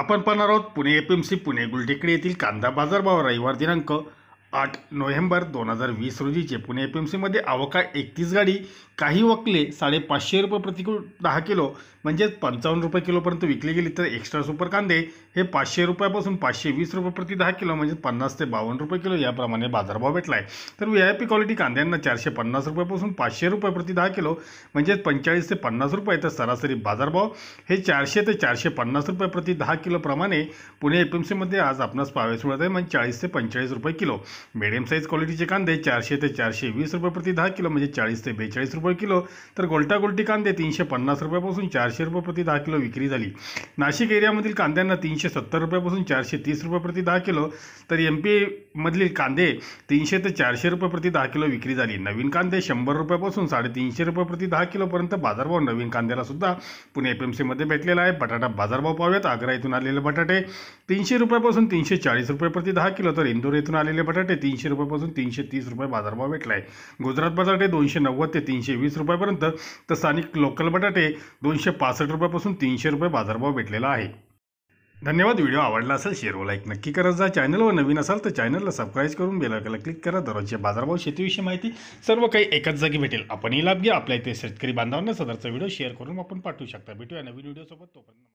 आपण पाहणार आहोत पुणे एफ एम पुणे गुलटेकडी येथील कांदा बाजारभाव रविवार दिनांक आठ नोव्हेंबर दोन हजार वीस रोजीचे पुणे एफ एम सीमध्ये अवका एकतीस गाडी काही वकले साडेपाचशे रुपये प्रतिकूल दहा किलो म्हणजेच पंचावन्न रुपये किलोपर्यंत विकले गेली तर एक्स्ट्रा सुपर कांदे हे पाचशे रुपयापासून पाचशे वीस रुपये प्रति दहा किलो म्हणजे पन्नास ते बावन्न रुपये किलो याप्रमाणे बाजारभाव भेटला आहे तर व्ही आय पी क्वालिटी कांद्यांना चारशे पन्नास रुपयापासून पाचशे रुपये प्रति दहा किलो म्हणजेच पंचेचाळीस ते पन्नास रुपये तर सरासरी बाजारभाव हे चारशे ते चारशे पन्नास रुपये प्रति दहा किलोप्रमाणे पुणे एफ एम सीमध्ये आज आपणास पाहावेस मिळत आहे म्हणजे चाळीस ते पंचेचाळीस रुपये किलो मीडियम साइज क्वालिटी के कंदे चारशे तो चारशे वीस रुपये प्रति दह किलो म्हणजे चाळीस बेचस रुपये किलो तो गोल्टा गोल्टी कंदे तीन से पन्नास रुपयापासून चारशे रुपये प्रति दह किलो विक्री झाली नाशिक एरियामधील तीन तीनशे सत्तर रुपयापासून चारशे तीस रुपये प्रति दह किलो तो एम पी मधील कंदे तीन से चारशे रुपये प्रति दह किलो विक्री झाली नवीन कांदे साढ़े तीन से रुपये प्रति दह किलोपर्यंत बाजार भाव नवन सुद्धा पुणे एफ एम में भेटले है बटाटा बाजार भाव पाया आग्रा आटाटे तीन से तीनशे तीन से चालीस रुपये प्रति दह किलो तो इंदौर येथून आटाटे ते तीनशे रुपयापासून तीनशे तीस रुपये बाजारभाव भेटला आहे गुजरात बटाटे दोनशे नव्वद ते तीनशे वीस रुपयापर्यंत तर स्थानिक लोकल बटाटे दोनशे पासष्ट रुपयापासून तीनशे रुपये बाजारभाव भेटलेला आहे धन्यवाद व्हिडिओ आवडला असेल शेअर व लाईक नक्की करत जा चॅनलवर नवीन असाल तर चॅनलला सबस्क्राईब करून बेलायकनला क्लिक करा दररोजचे बाजारभाव शेतीविषयी माहिती सर्व काही एकाच जागी भेटेल आपणही लाभ घ्या आपल्या इथे शेतकरी बांधवांना सदरचा व्हिडिओ शेअर करून आपण पाठवू शकता भेटूया नवीन व्हिडिओसोबत तोपर्यंत